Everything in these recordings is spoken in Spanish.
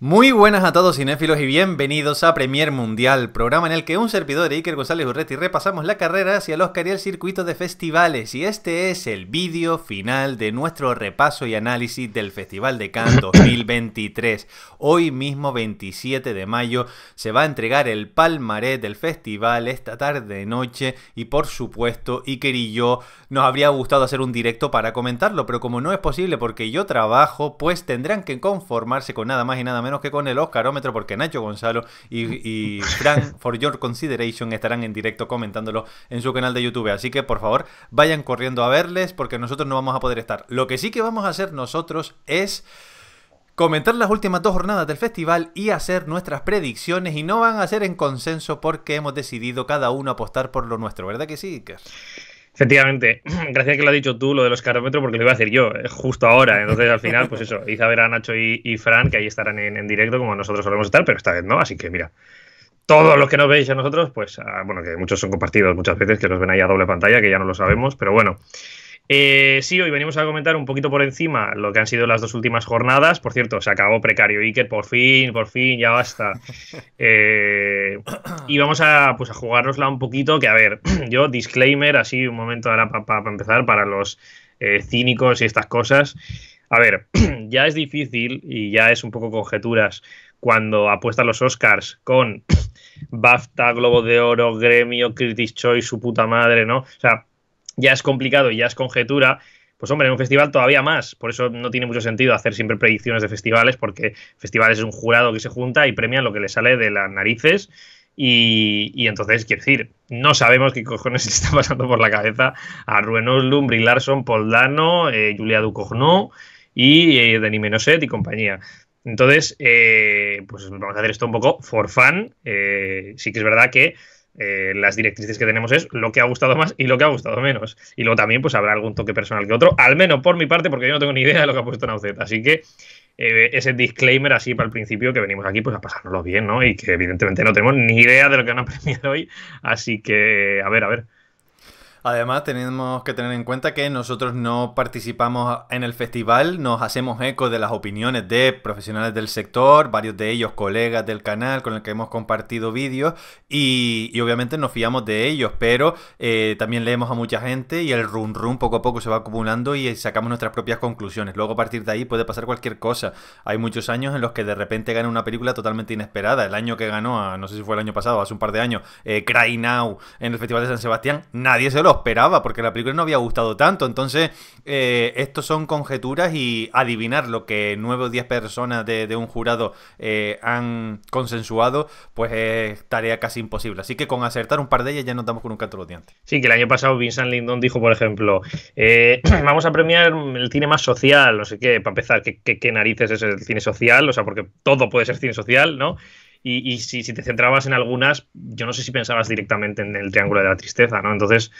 Muy buenas a todos cinéfilos y bienvenidos a Premier Mundial, programa en el que un servidor de Iker González Urreti repasamos la carrera hacia el Oscar y el circuito de festivales y este es el vídeo final de nuestro repaso y análisis del Festival de Canto 2023. Hoy mismo 27 de mayo se va a entregar el palmarés del festival esta tarde noche y por supuesto Iker y yo nos habría gustado hacer un directo para comentarlo, pero como no es posible porque yo trabajo, pues tendrán que conformarse con nada más y nada menos menos que con el Oscarómetro, porque Nacho Gonzalo y, y For Your Consideration estarán en directo comentándolo en su canal de YouTube. Así que por favor vayan corriendo a verles porque nosotros no vamos a poder estar. Lo que sí que vamos a hacer nosotros es comentar las últimas dos jornadas del festival y hacer nuestras predicciones y no van a ser en consenso porque hemos decidido cada uno apostar por lo nuestro, ¿verdad que sí, Efectivamente, gracias que lo ha dicho tú, lo de los carómetros, porque lo iba a decir yo, eh, justo ahora. Entonces, al final, pues eso, hice a ver a Nacho y, Fran, que ahí estarán en, directo, como nosotros solemos estar, pero esta vez no, así que mira. Todos los que nos veis a nosotros, pues, ah, bueno, que muchos son compartidos muchas veces, que nos ven ahí a doble pantalla, que ya no lo sabemos, pero bueno. Eh, sí, hoy venimos a comentar un poquito por encima lo que han sido las dos últimas jornadas. Por cierto, se acabó precario Iker, por fin, por fin, ya basta. Eh, y vamos a, pues, a jugárnosla un poquito, que a ver, yo disclaimer, así un momento ahora para empezar, para los eh, cínicos y estas cosas. A ver, ya es difícil y ya es un poco conjeturas cuando apuestan los Oscars con BAFTA, Globo de Oro, Gremio, Critics Choice, su puta madre, ¿no? O sea, ya es complicado y ya es conjetura, pues hombre, en un festival todavía más. Por eso no tiene mucho sentido hacer siempre predicciones de festivales, porque festivales es un jurado que se junta y premia lo que le sale de las narices. Y, y entonces, quiero decir, no sabemos qué cojones está pasando por la cabeza a Ruben Oslum, Brie Larson, Paul Dano, eh, Julia Ducournau y eh, Denis Menoset y compañía. Entonces, eh, pues vamos a hacer esto un poco for fun. sí que es verdad que eh, las directrices que tenemos es lo que ha gustado más y lo que ha gustado menos. Y luego también pues habrá algún toque personal que otro, al menos por mi parte, porque yo no tengo ni idea de lo que ha puesto Naucet. Así que eh, ese disclaimer así para el principio que venimos aquí pues a pasárnoslo bien, ¿no? Y que evidentemente no tenemos ni idea de lo que han aprendido hoy. Así que, a ver, a ver. Además, tenemos que tener en cuenta que nosotros no participamos en el festival, nos hacemos eco de las opiniones de profesionales del sector, varios de ellos colegas del canal con el que hemos compartido vídeos y, obviamente nos fiamos de ellos, pero eh, también leemos a mucha gente y el rum rum poco a poco se va acumulando y sacamos nuestras propias conclusiones. Luego a partir de ahí puede pasar cualquier cosa. Hay muchos años en los que de repente gana una película totalmente inesperada. El año que ganó, no sé si fue el año pasado, o hace un par de años, eh, Cry Now en el Festival de San Sebastián, nadie se lo esperaba, porque la película no había gustado tanto. Entonces, eh, estos son conjeturas y adivinar lo que nueve o diez personas de, un jurado eh, han consensuado, pues es tarea casi imposible. Así que con acertar un par de ellas ya nos damos con un canto los dientes. Sí, que el año pasado Vincent Lindon dijo, por ejemplo, eh, vamos a premiar el cine más social, no sé qué, para empezar, ¿qué, qué narices es el cine social? O sea, porque todo puede ser cine social, ¿no? y, si, si, te centrabas en algunas, yo no sé si pensabas directamente en el triángulo de la tristeza, ¿no? Entonces,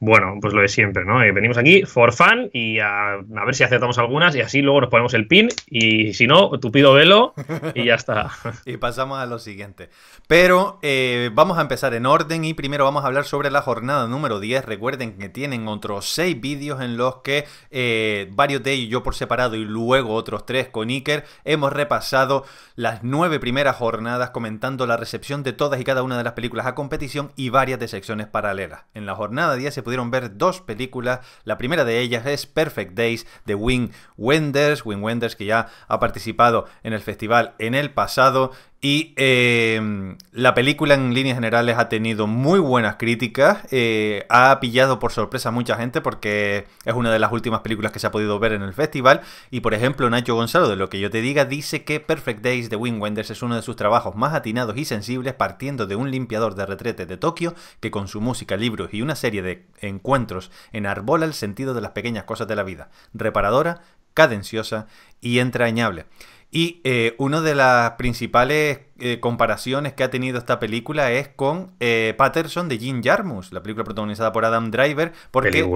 bueno, pues lo de siempre, ¿no? Eh, venimos aquí for fun y a, ver si aceptamos algunas y así luego nos ponemos el pin y si no, tupido velo y ya está. y pasamos a lo siguiente. Pero eh, vamos a empezar en orden y primero vamos a hablar sobre la jornada número 10. Recuerden que tienen otros 6 vídeos en los que eh, varios de ellos, yo por separado y luego otros 3 con Iker, hemos repasado las 9 primeras jornadas comentando la recepción de todas y cada una de las películas a competición y varias de secciones paralelas. En la jornada 10 se pudieron ver dos películas. La primera de ellas es Perfect Days de Wing Wenders, Wing Wenders que ya ha participado en el festival en el pasado y eh, la película en líneas generales ha tenido muy buenas críticas, eh, ha pillado por sorpresa a mucha gente porque es una de las últimas películas que se ha podido ver en el festival y por ejemplo Nacho Gonzalo de lo que yo te diga dice que Perfect Days de Wing Wenders es uno de sus trabajos más atinados y sensibles partiendo de un limpiador de retrete de Tokio que con su música, libros y una serie de encuentros enarbola el sentido de las pequeñas cosas de la vida, reparadora, cadenciosa y entrañable. Y eh, una de las principales eh, comparaciones que ha tenido esta película es con eh, Patterson de Jim Jarmus, la película protagonizada por Adam Driver. Porque,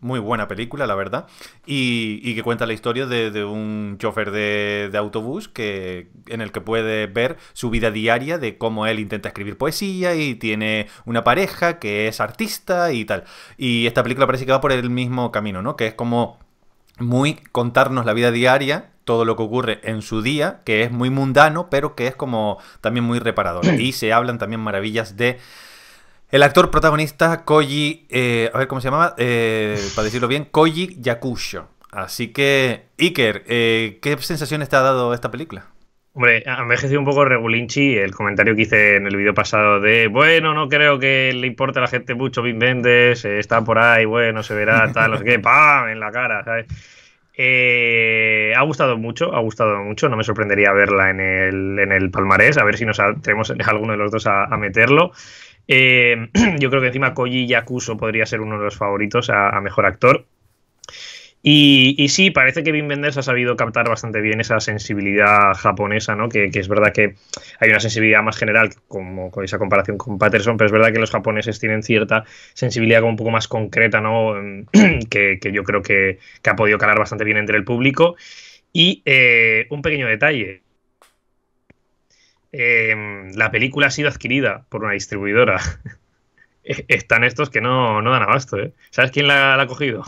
Muy buena película, la verdad. Y, que cuenta la historia de, un chofer de, autobús que, en el que puede ver su vida diaria de cómo él intenta escribir poesía y tiene una pareja que es artista y tal. Y esta película parece que va por el mismo camino, ¿no? Que es como muy contarnos la vida diaria, todo lo que ocurre en su día, que es muy mundano, pero que es como también muy reparador. Y se hablan también maravillas de el actor protagonista Koji, eh, a ver cómo se llamaba, eh, para decirlo bien, Koji Yakusho. Así que, Iker, eh, ¿qué sensación te ha dado esta película? Hombre, ha envejecido un poco Regulinchi el comentario que hice en el vídeo pasado de, bueno, no creo que le importe a la gente mucho Vin Vendes, eh, está por ahí, bueno, se verá, tal, no sé qué, ¡pam! en la cara, ¿sabes? Eh, ha gustado mucho, ha gustado mucho, no me sorprendería verla en el, palmarés, a ver si nos tenemos alguno de los dos a, meterlo. Eh, yo creo que encima Koji Yakuso podría ser uno de los favoritos a mejor actor. Y, sí, parece que Wim Benders ha sabido captar bastante bien esa sensibilidad japonesa, ¿no? Que, es verdad que hay una sensibilidad más general, como con esa comparación con Patterson, pero es verdad que los japoneses tienen cierta sensibilidad como un poco más concreta, ¿no? que, yo creo que, ha podido calar bastante bien entre el público. Y eh, un pequeño detalle. Em, la película ha sido adquirida por una distribuidora. E-, están estos que no, no dan abasto, ¿eh? ¿Sabes quién la ha cogido?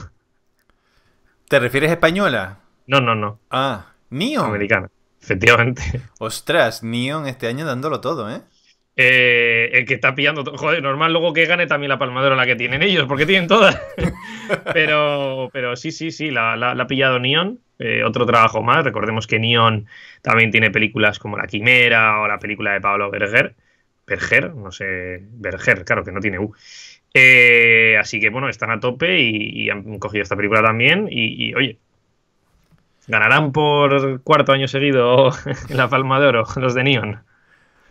¿Te refieres a española? No, no, no. Ah, Neon. Americana, efectivamente. Ostras, Neon este año dándolo todo, ¿eh? Eh, el que está pillando. Joder, normal luego que gane también la palmadora la que tienen ellos, porque tienen todas. pero, pero sí, sí, sí, la, ha pillado Neon. Eh, otro trabajo más. Recordemos que Neon también tiene películas como La Quimera o la película de Pablo Berger. Berger, no sé. Berger, claro que no tiene U. Eh, así que bueno, están a tope y, han cogido esta película también. Y, oye, ganarán por cuarto año seguido la Palma de Oro, los de Neon.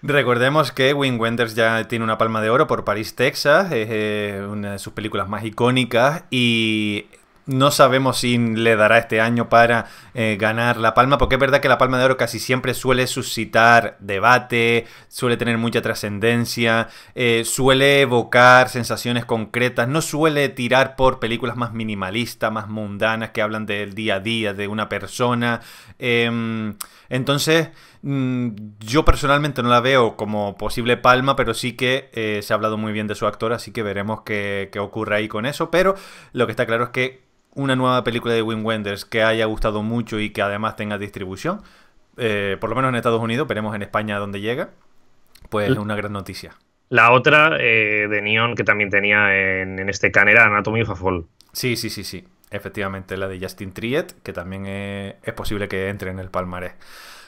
Recordemos que Wing Wenders ya tiene una palma de oro por París, Texas, eh, una de sus películas más icónicas y no sabemos si le dará este año para eh, ganar la palma, porque es verdad que la palma de oro casi siempre suele suscitar debate, suele tener mucha trascendencia, eh, suele evocar sensaciones concretas, no suele tirar por películas más minimalistas, más mundanas, que hablan del día a día de una persona. Em, entonces, mm, yo personalmente no la veo como posible palma, pero sí que eh, se ha hablado muy bien de su actor, así que veremos qué, ocurre ahí con eso. Pero lo que está claro es que una nueva película de Wim Wenders que haya gustado mucho y que además tenga distribución, eh, por lo menos en Estados Unidos, veremos en España dónde llega, pues es una gran noticia. La otra eh, de Neon que también tenía en, en este era Anatomy of a Fall. Sí, sí, sí, sí efectivamente la de Justin Triet, que también eh, es, posible que entre en el palmarés.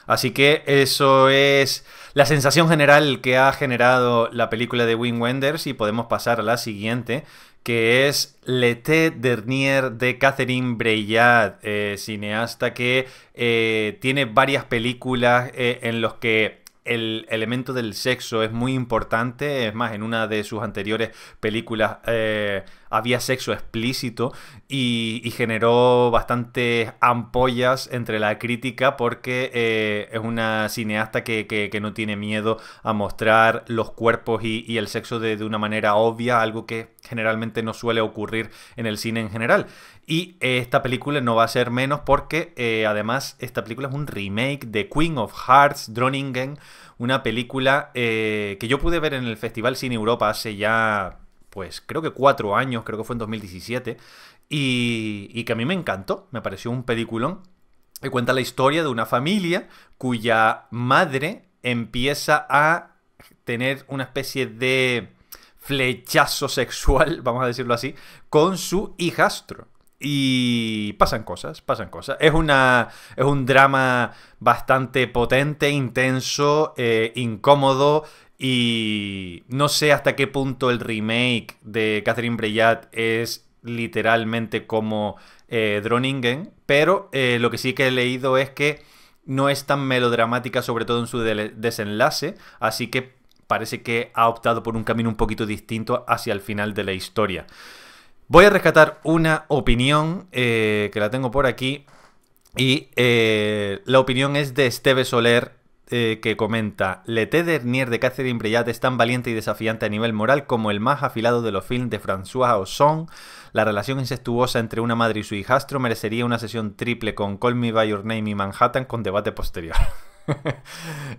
Así que eso es la sensación general que ha generado la película de Wim Wenders y podemos pasar a la siguiente, que es L'été dernier de Catherine Breillat, eh, cineasta que eh, tiene varias películas en las que el elemento del sexo es muy importante. Es más, en una de sus anteriores películas había sexo explícito y, generó bastantes ampollas entre la crítica porque eh, es una cineasta que, no tiene miedo a mostrar los cuerpos y, el sexo de, una manera obvia, algo que generalmente no suele ocurrir en el cine en general. Y eh, esta película no va a ser menos porque eh, además esta película es un remake de Queen of Hearts, Droningen, una película que yo pude ver en el Festival Cine Europa hace ya pues creo que cuatro años, creo que fue en 2017, y, y que a mí me encantó, me pareció un pediculón. que cuenta la historia de una familia cuya madre empieza a tener una especie de flechazo sexual, vamos a decirlo así, con su hijastro. Y pasan cosas, pasan cosas. Es, una, es un drama bastante potente, intenso, eh, incómodo y no sé hasta qué punto el remake de Catherine Breillat es literalmente como eh, Droningen, pero eh, lo que sí que he leído es que no es tan melodramática, sobre todo en su desenlace, así que parece que ha optado por un camino un poquito distinto hacia el final de la historia. Voy a rescatar una opinión eh, que la tengo por aquí. Y la opinión es de Esteve Soler, eh, que comenta, Le Dernier de Catherine Breillat es tan valiente y desafiante a nivel moral como el más afilado de los films de François Ozon. La relación incestuosa entre una madre y su hijastro merecería una sesión triple con Call Me By Your Name y Manhattan con debate posterior.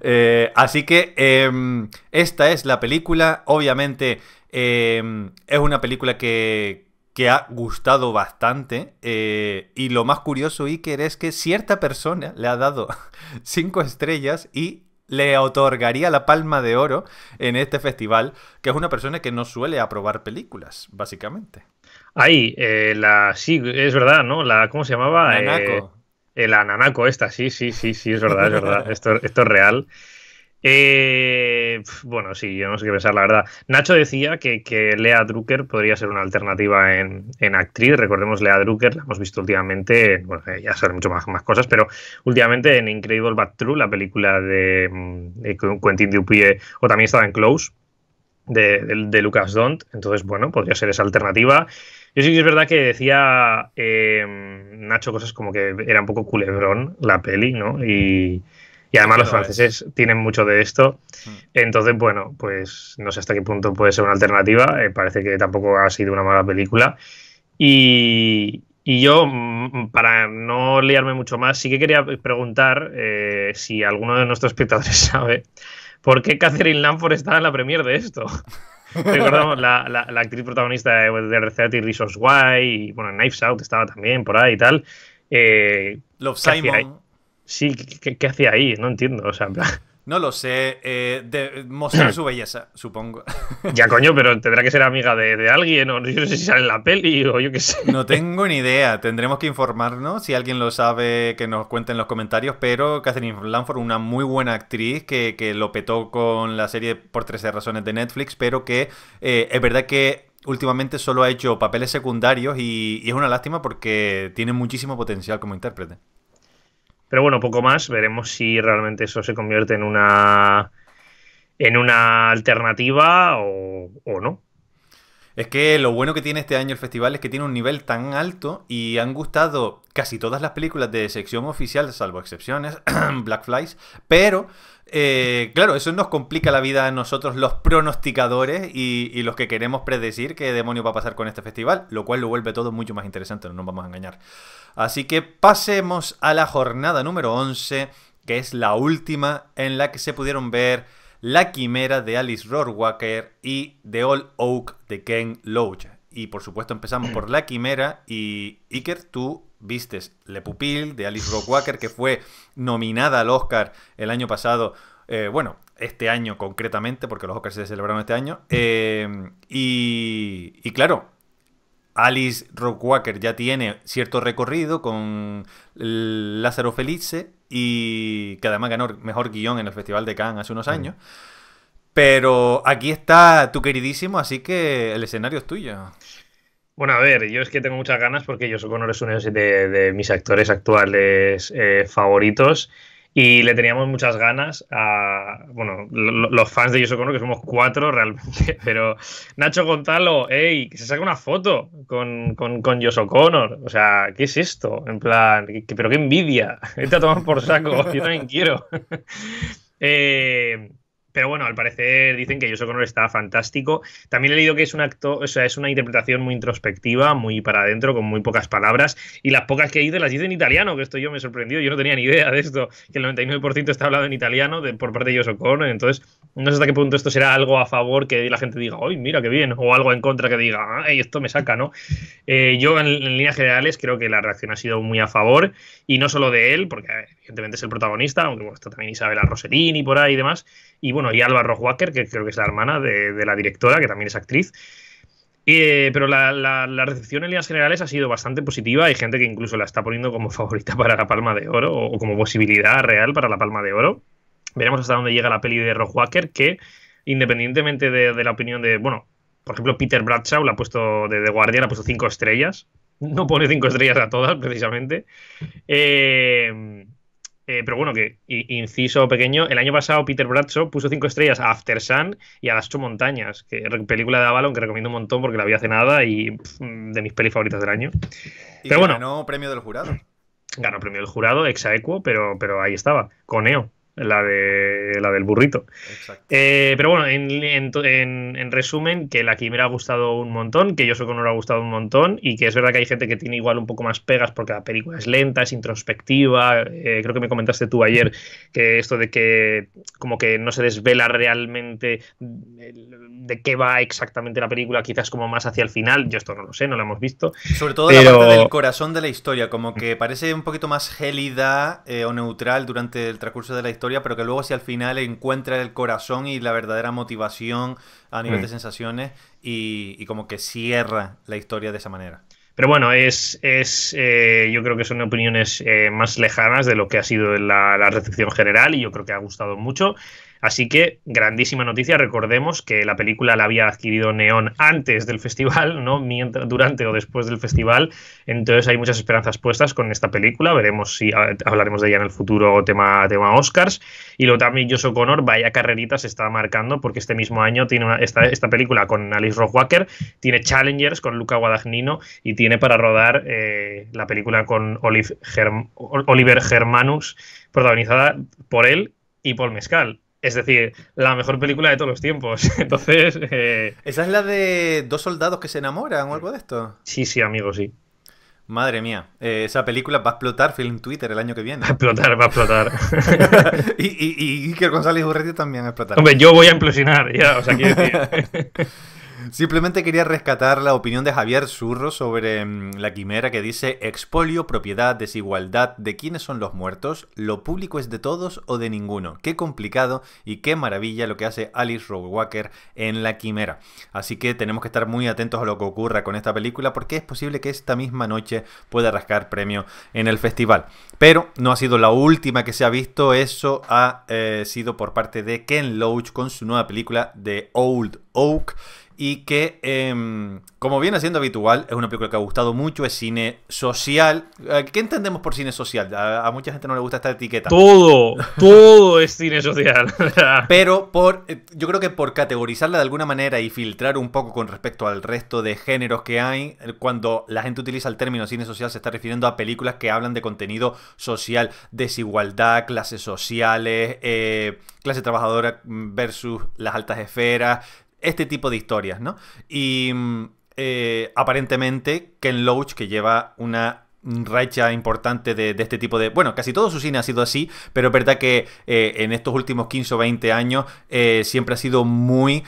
Eh, así que em, esta es la película, obviamente em, es una película que, que ha gustado bastante. Eh, y lo más curioso, Iker, es que cierta persona le ha dado cinco estrellas y le otorgaría la palma de oro en este festival, que es una persona que no suele aprobar películas, básicamente. Ahí, eh, la. Sí, es verdad, ¿no? La, ¿Cómo se llamaba? el ananaco El esta, sí, sí, sí, sí, es verdad, es verdad. esto, esto es real. Eh, bueno, sí, yo no sé qué pensar, la verdad. Nacho decía que, Lea Drucker podría ser una alternativa en, actriz. Recordemos Lea Drucker, la hemos visto últimamente, bueno, eh, ya saben mucho más, más cosas, pero últimamente en Incredible But True, la película de, mm, Quentin Dupuy o también estaba en Close, de, Lucas Dont. Entonces, bueno, podría ser esa alternativa. Yo sí que es verdad que decía eh, Nacho cosas como que era un poco culebrón la peli, ¿no? Y. Y además los franceses tienen mucho de esto. Mm. Entonces, bueno, pues no sé hasta qué punto puede ser una alternativa. Eh, parece que tampoco ha sido una mala película. Y, yo, mm, para no liarme mucho más, sí que quería preguntar eh, si alguno de nuestros espectadores sabe por qué Catherine Lamford estaba en la premier de esto. Recordamos, la, actriz protagonista de The y Resource Why, y bueno, Knives Out estaba también por ahí y tal. Eh, Love Simon. Sí, ¿qué, hacía ahí? No entiendo, o sea, No lo sé, eh, mostrar su belleza, supongo. Ya, coño, pero tendrá que ser amiga de, alguien, o no sé si sale en la peli, o yo qué sé. No tengo ni idea, tendremos que informarnos, si alguien lo sabe, que nos cuente en los comentarios, pero Catherine Lanford, una muy buena actriz, que, lo petó con la serie por 13 razones de Netflix, pero que eh, es verdad que últimamente solo ha hecho papeles secundarios y es una lástima porque tiene muchísimo potencial como intérprete. Pero bueno, poco más. Veremos si realmente eso se convierte en una en una alternativa o, no. Es que lo bueno que tiene este año el festival es que tiene un nivel tan alto y han gustado casi todas las películas de sección oficial, salvo excepciones, Black Flies, pero eh, claro, eso nos complica la vida a nosotros los pronosticadores y, los que queremos predecir qué demonio va a pasar con este festival, lo cual lo vuelve todo mucho más interesante, no nos vamos a engañar. Así que pasemos a la jornada número 11, que es la última en la que se pudieron ver La Quimera de Alice Rohrwacker y The Old Oak de Ken Loach. Y por supuesto empezamos por La Quimera y Iker, tú vistes Le Pupil de Alice Rohrwacker, que fue nominada al Oscar el año pasado eh, bueno, este año concretamente, porque los Oscars se celebraron este año. Eh, y, claro, Alice Rockwacker ya tiene cierto recorrido con Lázaro Felice y que además ganó mejor guión en el Festival de Cannes hace unos mm. años. Pero aquí está tu queridísimo, así que el escenario es tuyo. Bueno, a ver, yo es que tengo muchas ganas porque yo soy uno de, mis actores actuales eh, favoritos y le teníamos muchas ganas a, bueno, los fans de Yoso que somos cuatro realmente, pero Nacho Gonzalo, ey, que se saca una foto con, con, con Connor, o sea, ¿qué es esto? En plan, pero qué envidia, Te a tomar por saco, yo también quiero. eh, pero bueno, al parecer dicen que Joseph O'Connor está fantástico. También he leído que es un acto, o es una interpretación muy introspectiva, muy para adentro, con muy pocas palabras. Y las pocas que de las dice en italiano, que esto yo me sorprendió. Yo no tenía ni idea de esto, que el 99% está hablado en italiano por parte de Joseph Entonces, no sé hasta qué punto esto será algo a favor que la gente diga, ¡ay, mira qué bien! O algo en contra que diga, ¡ay, esto me saca, ¿no? Eh, yo, en, líneas generales, creo que la reacción ha sido muy a favor. Y no solo de él, porque evidentemente es el protagonista, aunque bueno, está también Isabela Rossellini por ahí y demás y bueno, y Alba Rochwacker, que creo que es la hermana de, la directora, que también es actriz. Eh, pero la, recepción en líneas generales ha sido bastante positiva. Hay gente que incluso la está poniendo como favorita para la Palma de Oro o, como posibilidad real para la Palma de Oro. Veremos hasta dónde llega la peli de Rochwacker que independientemente de, la opinión de, bueno, por ejemplo, Peter Bradshaw la ha puesto de The Guardian, ha puesto cinco estrellas. No pone cinco estrellas a todas, precisamente. Eh, eh, pero bueno, que inciso pequeño, el año pasado Peter Bradshaw puso cinco estrellas a After Sun y a Las ocho montañas, que película de Avalon que recomiendo un montón porque la vi hace nada y de mis pelis favoritas del año. pero bueno, ganó premio del jurado. Ganó premio del jurado, ex aequo, pero, pero ahí estaba, con e la, de, la del burrito. Eh, pero bueno, en, resumen, que la quimera ha gustado un montón, que yo soy no ha gustado un montón, y que es verdad que hay gente que tiene igual un poco más pegas porque la película es lenta, es introspectiva. Eh, creo que me comentaste tú ayer que esto de que como que no se desvela realmente de qué va exactamente la película, quizás como más hacia el final. Yo esto no lo sé, no lo hemos visto. Sobre todo la parte del corazón de la historia, como que parece un poquito más gélida eh, o neutral durante el transcurso de la historia pero que luego si al final encuentra el corazón y la verdadera motivación a nivel de mm. sensaciones y, como que cierra la historia de esa manera. Pero bueno, es, es eh, yo creo que son opiniones eh, más lejanas de lo que ha sido la recepción general y yo creo que ha gustado mucho. Así que, grandísima noticia, recordemos que la película la había adquirido Neon antes del festival, ¿no? Mientras, durante o después del festival. Entonces hay muchas esperanzas puestas con esta película. Veremos si ah, hablaremos de ella en el futuro tema, tema Oscars. Y luego también Josh Connor, vaya carrerita se está marcando porque este mismo año tiene esta, película con Alice Walker, tiene Challengers con Luca Guadagnino y tiene para rodar eh, la película con Oliver Germanus protagonizada por él y Paul Mescal. Es decir, la mejor película de todos los tiempos. Entonces. Eh, ¿Esa es la de dos soldados que se enamoran o algo de esto? Sí, sí, amigo, sí. Madre mía, eh, esa película va a explotar Film Twitter el año que viene. Va a explotar, va a explotar. y, y, González Urreti también va a explotar. Hombre, yo voy a implosionar, ya, o sea, quiero decir. Simplemente quería rescatar la opinión de Javier Zurro sobre mm, la quimera que dice expolio, propiedad, desigualdad, de quiénes son los muertos, lo público es de todos o de ninguno. Qué complicado y qué maravilla lo que hace Alice Rohrwacher en la quimera. Así que tenemos que estar muy atentos a lo que ocurra con esta película porque es posible que esta misma noche pueda rascar premio en el festival. Pero no ha sido la última que se ha visto, eso ha eh, sido por parte de Ken Loach con su nueva película de Old Oak y que, em, como viene siendo habitual, es una película que ha gustado mucho, es cine social. Eh, ¿Qué entendemos por cine social? A, mucha gente no le gusta esta etiqueta. Todo, todo es cine social. Pero por, eh, yo creo que por categorizarla de alguna manera y filtrar un poco con respecto al resto de géneros que hay, eh, cuando la gente utiliza el término cine social se está refiriendo a películas que hablan de contenido social, desigualdad, clases sociales, clase trabajadora mm, versus las altas esferas, este tipo de historias, ¿no? Y mm, eh, aparentemente Ken Loach, que lleva una racha importante de, este tipo de... Bueno, casi todo su cine ha sido así, pero es verdad que eh, en estos últimos 15 o 20 años eh, siempre ha sido muy...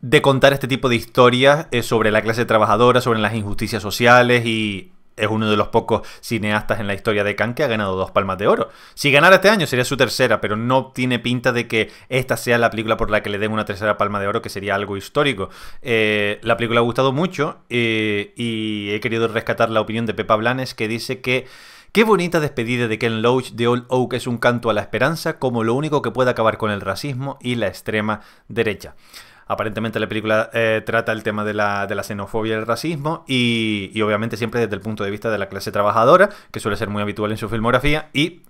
de contar este tipo de historias sobre la clase trabajadora, sobre las injusticias sociales y es uno de los pocos cineastas en la historia de Cannes que ha ganado dos palmas de oro. Si ganara este año sería su tercera, pero no tiene pinta de que esta sea la película por la que le den una tercera palma de oro, que sería algo histórico. Eh, la película ha gustado mucho eh, y he querido rescatar la opinión de Pepa Blanes que dice que... Qué bonita despedida de Ken Loach de Old Oak es un canto a la esperanza como lo único que puede acabar con el racismo y la extrema derecha. Aparentemente la película eh, trata el tema de la, xenofobia y el racismo y, y obviamente siempre desde el punto de vista de la clase trabajadora, que suele ser muy habitual en su filmografía y...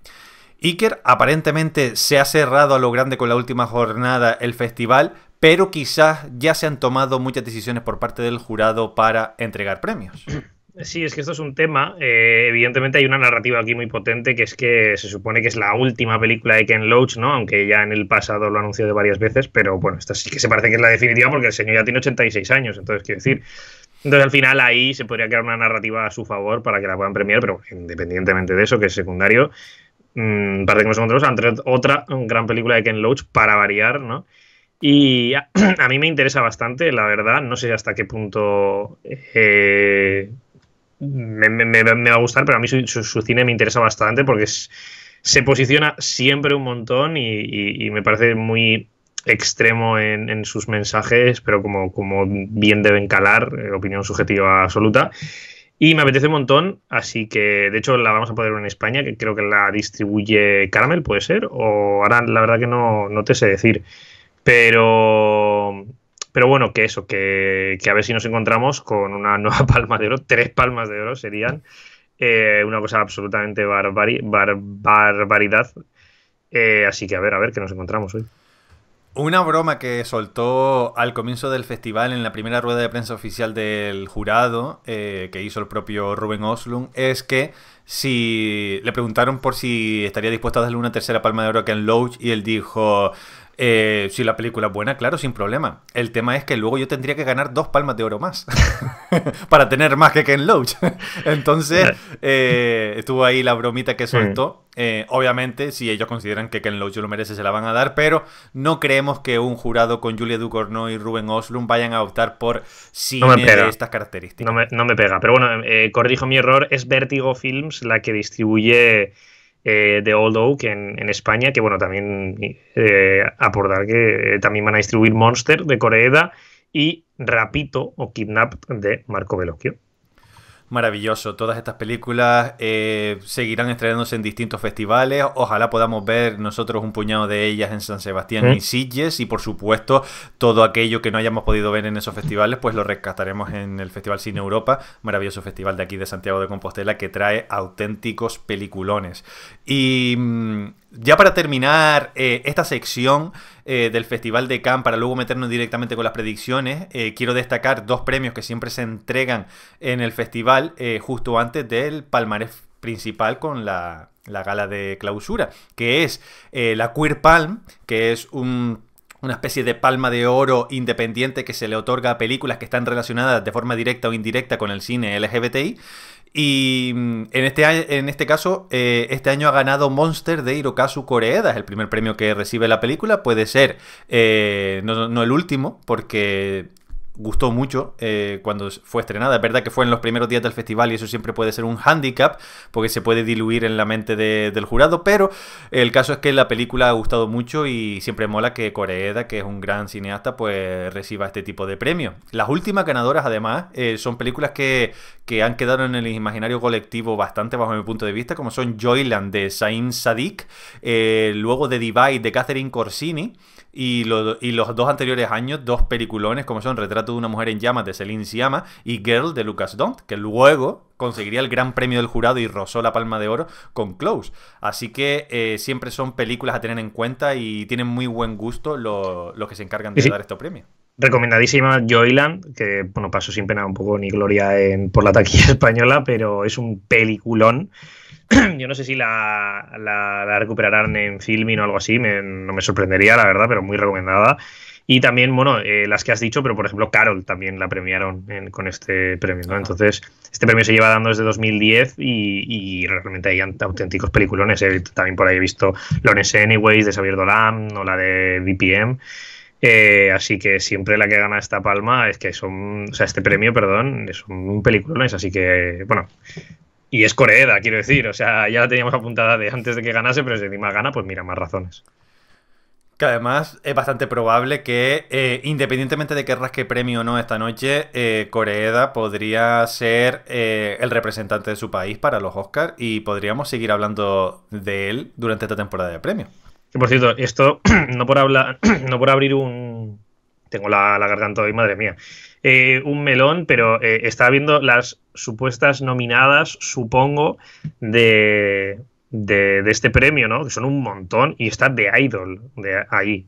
Iker aparentemente se ha cerrado a lo grande con la última jornada el festival, pero quizás ya se han tomado muchas decisiones por parte del jurado para entregar premios. Sí, es que esto es un tema. Eh, evidentemente hay una narrativa aquí muy potente que es que se supone que es la última película de Ken Loach, ¿no? Aunque ya en el pasado lo anunció de varias veces, pero bueno, esta sí que se parece que es la definitiva porque el señor ya tiene 86 años, entonces quiero decir. Entonces al final ahí se podría crear una narrativa a su favor para que la puedan premiar, pero independientemente de eso, que es secundario, mm, parece que nos encontramos otra gran película de Ken Loach para variar, ¿no? Y a, mí me interesa bastante, la verdad. No sé hasta qué punto eh, me, va a gustar, pero a mí su, cine me interesa bastante porque se posiciona siempre un montón y, me parece muy extremo en, sus mensajes, pero como, como bien deben calar, eh, opinión subjetiva absoluta. Y me apetece un montón, así que de hecho la vamos a poder en España, que creo que la distribuye Caramel, puede ser, o ahora la verdad que no, no te sé decir, pero pero bueno, que eso, que, a ver si nos encontramos con una nueva palma de oro, tres palmas de oro serían eh, una cosa absolutamente barbaridad. Eh, así que a ver, a ver qué nos encontramos hoy. Una broma que soltó al comienzo del festival en la primera rueda de prensa oficial del jurado eh, que hizo el propio Rubén Oslund es que si le preguntaron por si estaría dispuesto a darle una tercera palma de oro a Ken Loach y él dijo eh, si la película es buena, claro, sin problema. El tema es que luego yo tendría que ganar dos palmas de oro más para tener más que Ken Loach. Entonces, eh, estuvo ahí la bromita que soltó. Eh, obviamente, si ellos consideran que Ken Loach lo merece, se la van a dar, pero no creemos que un jurado con Julia Ducournau y Ruben Oslum vayan a optar por cine de estas características. No me, no me, pega, pero bueno, corrijo mi error, es Vertigo Films la que distribuye eh, de Old Oak en, España, que bueno, también eh, aportar que eh, también van a distribuir Monster de Coreeda y Rapito o Kidnap de Marco Veloquio maravilloso. Todas estas películas eh, seguirán estrenándose en distintos festivales. Ojalá podamos ver nosotros un puñado de ellas en San Sebastián y Sitges. Y por supuesto, todo aquello que no hayamos podido ver en esos festivales, pues lo rescataremos en el Festival Cine Europa, maravilloso festival de aquí de Santiago de Compostela que trae auténticos peliculones. Y mm, ya para terminar eh, esta sección eh, del Festival de Cannes, para luego meternos directamente con las predicciones, eh, quiero destacar dos premios que siempre se entregan en el festival justo antes del palmarés principal con la, gala de clausura, que es la Queer Palm, que es una especie de palma de oro independiente que se le otorga a películas que están relacionadas de forma directa o indirecta con el cine LGBTI. Y mm, en este, en este caso, eh, este año ha ganado Monster de Hirokazu Koreeda, es el primer premio que recibe la película, puede ser eh, no, el último, porque gustó mucho eh, cuando fue estrenada. Es verdad que fue en los primeros días del festival y eso siempre puede ser un hándicap porque se puede diluir en la mente del jurado, pero el caso es que la película ha gustado mucho y siempre mola que Koreeda, que es un gran cineasta, pues reciba este tipo de premios. Las últimas ganadoras, además, eh, son películas que, han quedado en el imaginario colectivo bastante bajo mi punto de vista, como son Joyland de Saim Sadik, eh, luego The Divide de Catherine Corsini, y, los dos anteriores años, dos peliculones como son Retrato de una mujer en llamas de Celine Siama y Girl de Lucas Dont, que luego conseguiría el gran premio del jurado y rozó la palma de oro con Close. Así que eh, siempre son películas a tener en cuenta y tienen muy buen gusto los, que se encargan de dar estos premios. Recomendadísima Joyland, que bueno, paso sin pena un poco ni gloria en, por la taquilla española, pero es un peliculón. Yo no sé si la, la, recuperarán en filming o algo así, no me sorprendería, la verdad, pero muy recomendada. Y también, bueno, eh, las que has dicho, pero por ejemplo, Carol también la premiaron con este premio, Entonces, este premio se lleva dando desde 2010 y, realmente hay auténticos peliculones. También por ahí he visto Lones Anyways de Xavier Dolan o la de BPM. Eh, así que siempre la que gana esta palma es que son, o sea, este premio, perdón, es un peliculón, así que, bueno, y es Coreeda, quiero decir, o sea, ya la teníamos apuntada de antes de que ganase, pero si encima gana, pues mira, más razones. Que además es bastante probable que, eh, independientemente de que rasque premio o no esta noche, eh, Coreeda podría ser el representante de su país para los Oscars y podríamos seguir hablando de él durante esta temporada de premios por cierto, esto no por hablar, no por abrir un. Tengo la, garganta hoy, madre mía. Eh, un melón, pero está eh, estaba viendo las supuestas nominadas, supongo, de, de, este premio, ¿no? Que son un montón y está de Idol, de ahí.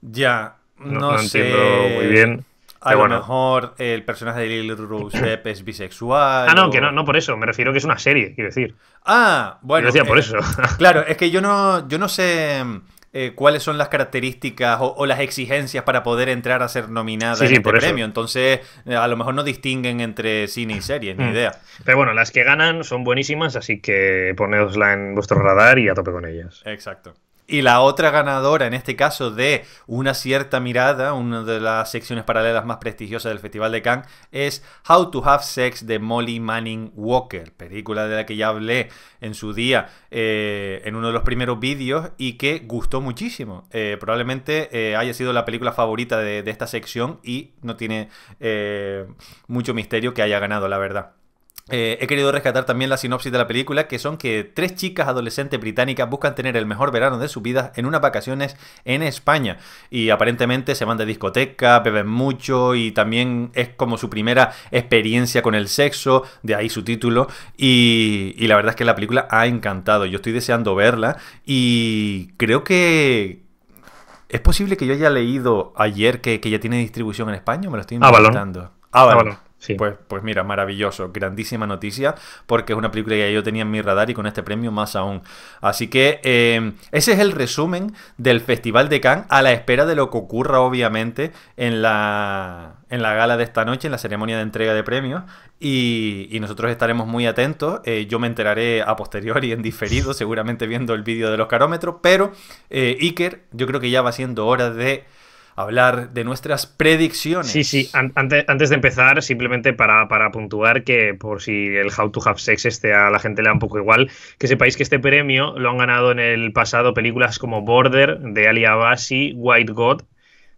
Ya, no, sé. entiendo muy bien a lo mejor el personaje de Lil Rusep es bisexual. Ah, no, que no, no por eso. Me refiero que es una serie, quiero decir. Ah, bueno. decía por eh, eso. claro, es que yo no, yo no sé mm, eh, cuáles son las características o, las exigencias para poder entrar a ser nominada en este premio. Entonces, eh, a lo mejor no distinguen entre cine y serie, ni mm. idea. Pero bueno, las que ganan son buenísimas, así que ponedosla en vuestro radar y a tope con ellas. Exacto. Y la otra ganadora, en este caso de Una cierta mirada, una de las secciones paralelas más prestigiosas del Festival de Cannes, es How to Have Sex de Molly Manning Walker, película de la que ya hablé en su día eh, en uno de los primeros vídeos y que gustó muchísimo. Eh, probablemente eh, haya sido la película favorita de, esta sección y no tiene mucho misterio que haya ganado, la verdad. Eh, he querido rescatar también la sinopsis de la película, que son que tres chicas adolescentes británicas buscan tener el mejor verano de su vida en unas vacaciones en España. Y aparentemente se van de discoteca, beben mucho y también es como su primera experiencia con el sexo, de ahí su título. Y, la verdad es que la película ha encantado. Yo estoy deseando verla y creo que, ¿Es posible que yo haya leído ayer que, ya tiene distribución en España? Me lo estoy inventando. Pues, pues mira, maravilloso, grandísima noticia, porque es una película que yo tenía en mi radar y con este premio más aún. Así que em, ese es el resumen del Festival de Cannes, a la espera de lo que ocurra, obviamente, en la, en la gala de esta noche, en la ceremonia de entrega de premios. Y, nosotros estaremos muy atentos. Eh, yo me enteraré a posteriori, en diferido, seguramente viendo el vídeo de los carómetros. Pero, eh, Iker, yo creo que ya va siendo hora de hablar de nuestras predicciones. Sí, sí, antes, antes, de empezar, simplemente para, para, puntuar que por si el How to Have Sex este a la gente le da un poco igual, que sepáis que este premio lo han ganado en el pasado películas como Border de Ali abasi White God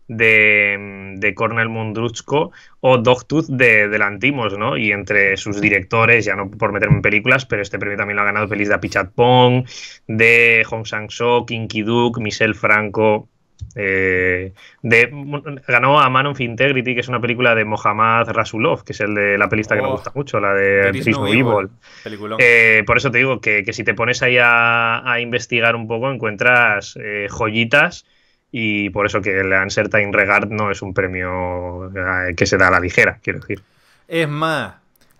de, Cornel Mundruchko o Dogtooth de, delantimos ¿no? Y entre sus directores, ya no por meterme en películas, pero este premio también lo ha ganado feliz de Pichat Pong, de Hong Sang-soo, Kinky Duke, Michelle Franco, eh, de, ganó a Man of Integrity, que es una película de Mohammad Rasulov, que es el de la pelista que me oh, gusta mucho, la de eh, por eso te digo que, si te pones ahí a, investigar un poco, encuentras eh, joyitas. Y por eso que el Time Regard no es un premio que se da a la ligera, quiero decir. Es más,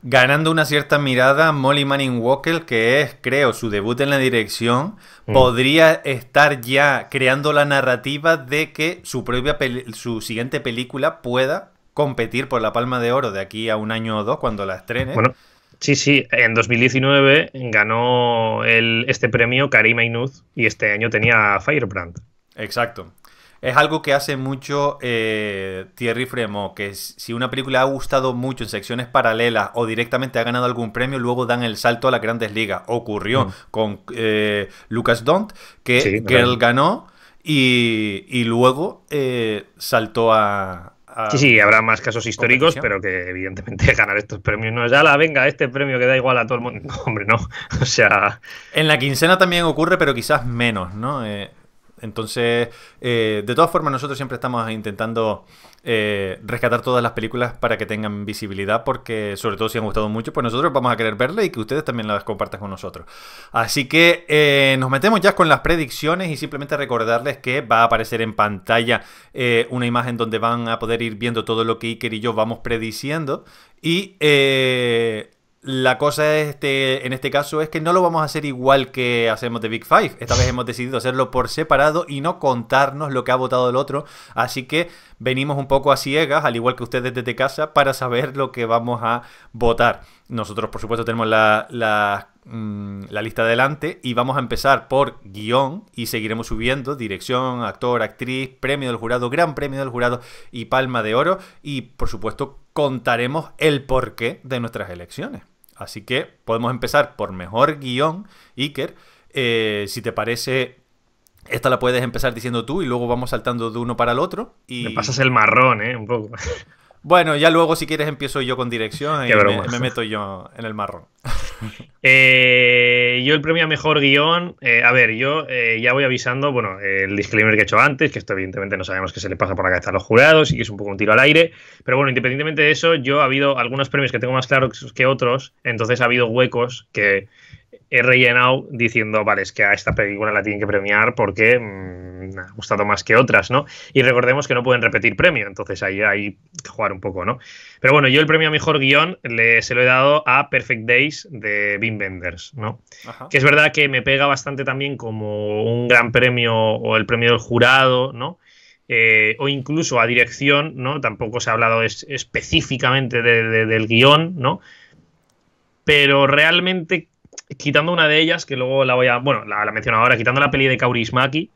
Ganando una cierta mirada, Molly Manning Walker, que es, creo, su debut en la dirección, mm. podría estar ya creando la narrativa de que su propia su siguiente película pueda competir por la palma de oro de aquí a un año o dos cuando la estrene. Bueno, sí, sí, en 2019 ganó el, este premio Karim Inuz y este año tenía Firebrand. Exacto. Es algo que hace mucho eh, Thierry Fremont, que si una película ha gustado mucho en secciones paralelas o directamente ha ganado algún premio, luego dan el salto a las grandes ligas. Ocurrió mm. con eh, Lucas Dont, que él Girl ganó y, luego eh, saltó a, Sí, sí, habrá más casos históricos, pero que evidentemente ganar estos premios no es ya la venga, este premio que da igual a todo el mundo. hombre, no. O sea. En la quincena también ocurre, pero quizás menos, ¿no? Entonces, eh, de todas formas, nosotros siempre estamos intentando eh, rescatar todas las películas para que tengan visibilidad, porque sobre todo si han gustado mucho, pues nosotros vamos a querer verlas y que ustedes también las compartan con nosotros. Así que eh, nos metemos ya con las predicciones y simplemente recordarles que va a aparecer en pantalla una imagen donde van a poder ir viendo todo lo que Iker y yo vamos prediciendo. Y eh, la cosa este, en este caso es que no lo vamos a hacer igual que hacemos de Big Five. Esta vez hemos decidido hacerlo por separado y no contarnos lo que ha votado el otro. Así que venimos un poco a ciegas, al igual que ustedes desde casa, para saber lo que vamos a votar. Nosotros, por supuesto, tenemos la, la mm, lista adelante y vamos a empezar por guión y seguiremos subiendo dirección, actor, actriz, premio del jurado, gran premio del jurado y palma de oro. Y, por supuesto, contaremos el porqué de nuestras elecciones. Así que podemos empezar por mejor guión, Iker. Eh, si te parece, esta la puedes empezar diciendo tú y luego vamos saltando de uno para el otro. Y... Me pasas el marrón, ¿eh? Un poco. Bueno, ya luego si quieres empiezo yo con dirección y me, meto yo en el marrón. Eh, yo el premio a mejor guión, eh, a ver, yo eh, ya voy avisando, bueno, el disclaimer que he hecho antes, que esto evidentemente no sabemos qué se le pasa por la cabeza a los jurados y que es un poco un tiro al aire, pero bueno, independientemente de eso, yo ha habido algunos premios que tengo más claros que otros, entonces ha habido huecos que he rellenado diciendo, vale, es que a esta película la tienen que premiar porque mm, me ha gustado más que otras, ¿no? Y recordemos que no pueden repetir premio, entonces ahí hay que jugar un poco, ¿no? Pero bueno, yo el premio a mejor guión se lo he dado a Perfect Days de Wim Benders ¿no? Que es verdad que me pega bastante también como un gran premio o el premio del jurado, ¿no? Eh, o incluso a dirección, ¿no? Tampoco se ha hablado específicamente del guión, ¿no? Pero realmente quitando una de ellas, que luego la voy a. Bueno, la, menciono ahora, quitando la peli de Kaurismaki,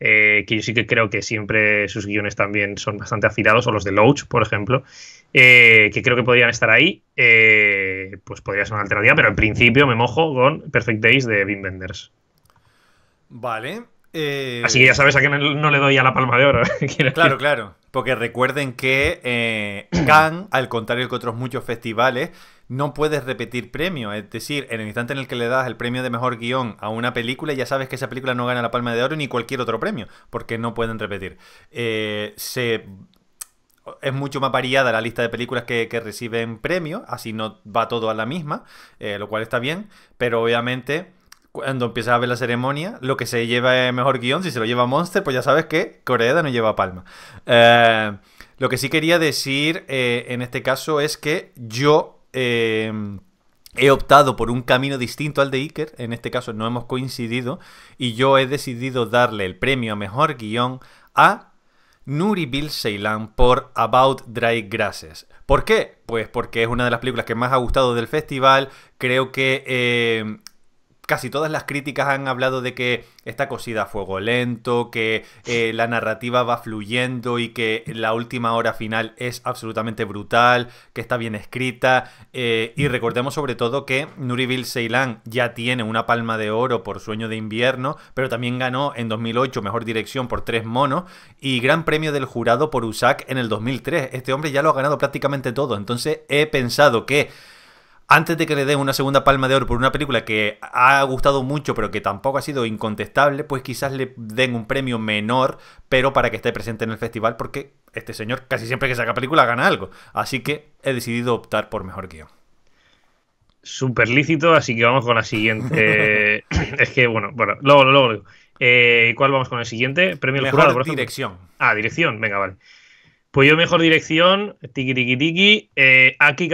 eh, que yo sí que creo que siempre sus guiones también son bastante afilados, o los de Loach, por ejemplo, eh, que creo que podrían estar ahí, eh, pues podría ser una alternativa, pero al principio me mojo con Perfect Days de Wim Vale. Eh, Así que ya sabes a que no, le doy a la palma de oro. claro, claro. Porque recuerden que eh, Cannes, al contrario que otros muchos festivales, no puedes repetir premio. Es decir, en el instante en el que le das el premio de mejor guión a una película, ya sabes que esa película no gana la palma de oro ni cualquier otro premio, porque no pueden repetir. Eh, se es mucho más variada la lista de películas que, reciben premio, así no va todo a la misma, eh, lo cual está bien, pero obviamente cuando empiezas a ver la ceremonia, lo que se lleva es eh, mejor guión. Si se lo lleva Monster, pues ya sabes que Corea no lleva palma. Eh, lo que sí quería decir eh, en este caso es que yo he optado por un camino distinto al de Iker. En este caso no hemos coincidido. Y yo he decidido darle el premio a mejor guión a Nuri Bill Ceylan por About Dry Grasses. ¿Por qué? Pues porque es una de las películas que más ha gustado del festival. Creo que casi todas las críticas han hablado de que esta cosida a fuego lento, que eh, la narrativa va fluyendo y que la última hora final es absolutamente brutal, que está bien escrita. Eh, y recordemos sobre todo que Nuribil Ceylan ya tiene una palma de oro por Sueño de Invierno, pero también ganó en 2008 Mejor Dirección por Tres Monos y Gran Premio del Jurado por USAC en el 2003. Este hombre ya lo ha ganado prácticamente todo, entonces he pensado que antes de que le den una segunda palma de oro por una película que ha gustado mucho pero que tampoco ha sido incontestable, pues quizás le den un premio menor, pero para que esté presente en el festival, porque este señor casi siempre que saca película gana algo. Así que he decidido optar por mejor guión. Súper lícito, así que vamos con la siguiente. es que, bueno, bueno, luego, luego, eh, ¿Cuál vamos con el siguiente? Premio mejor por dirección. Ah, dirección, venga, vale. Pues yo mejor dirección, tiki tiki tiki, eh, Aki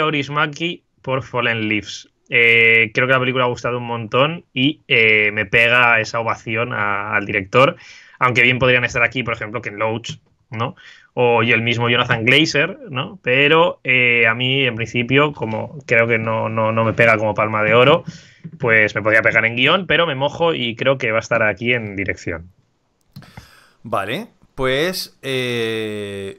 por Fallen Leaves. Eh, creo que la película ha gustado un montón y eh, me pega esa ovación al director, aunque bien podrían estar aquí, por ejemplo, Ken Loach, ¿no? O el mismo Jonathan Glazer, ¿no? Pero eh, a mí, en principio, como creo que no, no, no, me pega como palma de oro, pues me podría pegar en guión, pero me mojo y creo que va a estar aquí en dirección. Vale, pues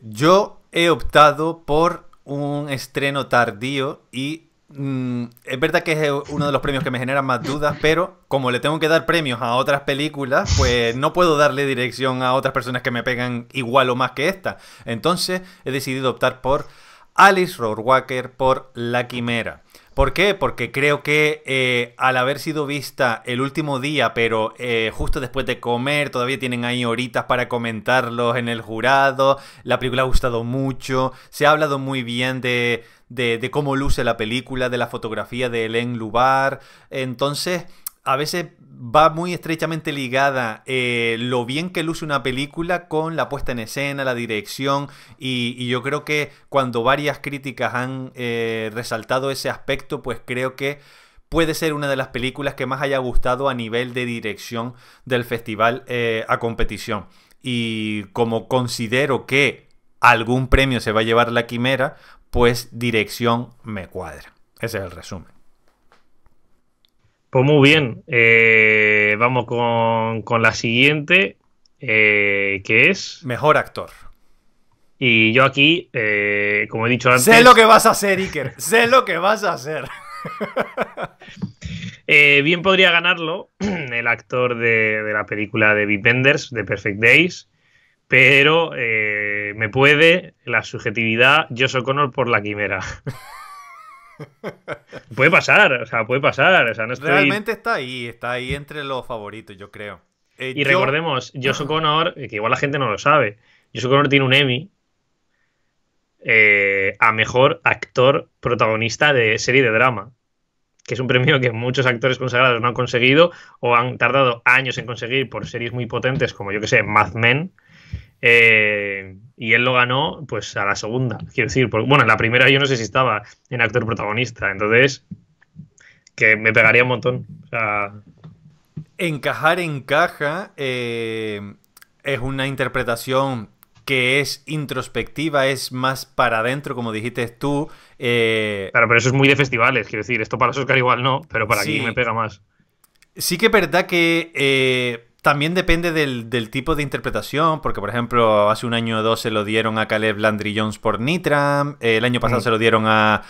yo he optado por un estreno tardío y Mm, es verdad que es eh, uno de los premios que me generan más dudas, pero como le tengo que dar premios a otras películas, pues no puedo darle dirección a otras personas que me pegan igual o más que esta. Entonces he decidido optar por Alice Rohrwacker por La Quimera. ¿Por qué? Porque creo que eh, al haber sido vista el último día, pero eh, justo después de comer, todavía tienen ahí horitas para comentarlos en el jurado, la película ha gustado mucho, se ha hablado muy bien de, de, cómo luce la película, de la fotografía de Hélène Lubar. Entonces, a veces va muy estrechamente ligada eh, lo bien que luce una película con la puesta en escena, la dirección, y, yo creo que cuando varias críticas han eh, resaltado ese aspecto, pues creo que puede ser una de las películas que más haya gustado a nivel de dirección del festival eh, a competición. Y como considero que algún premio se va a llevar la quimera, pues dirección me cuadra. Ese es el resumen. Pues muy bien, eh, vamos con, la siguiente, eh, que es... Mejor actor. Y yo aquí, eh, como he dicho antes... Sé lo que vas a hacer, Iker, sé lo que vas a hacer. bien podría ganarlo el actor de, de la película de Big Benders, de Perfect Days, pero eh, me puede la subjetividad Josh O'Connor por la quimera. puede pasar, o sea, puede pasar. Realmente está ahí, está ahí entre los favoritos, yo creo. Eh, y recordemos, Josh O'Connor, eh, que igual la gente no lo sabe, Josh O'Connor tiene un Emmy a mejor actor protagonista de serie de drama que es un premio que muchos actores consagrados no han conseguido o han tardado años en conseguir por series muy potentes como yo que sé, Mad Men, eh, y él lo ganó pues a la segunda, quiero decir, bueno, en la primera yo no sé si estaba en actor protagonista, entonces que me pegaría un montón. Encajar en caja eh, es una interpretación que es introspectiva, es más para adentro, como dijiste tú. Eh, claro, pero eso es muy de festivales, quiero decir, esto para Oscar igual no, pero para aquí me pega más. Sí que es verdad que también depende del, tipo de interpretación, porque por ejemplo, hace un año o dos se lo dieron a Caleb Landry Jones por Nitram, eh, el año pasado mm. se lo dieron a,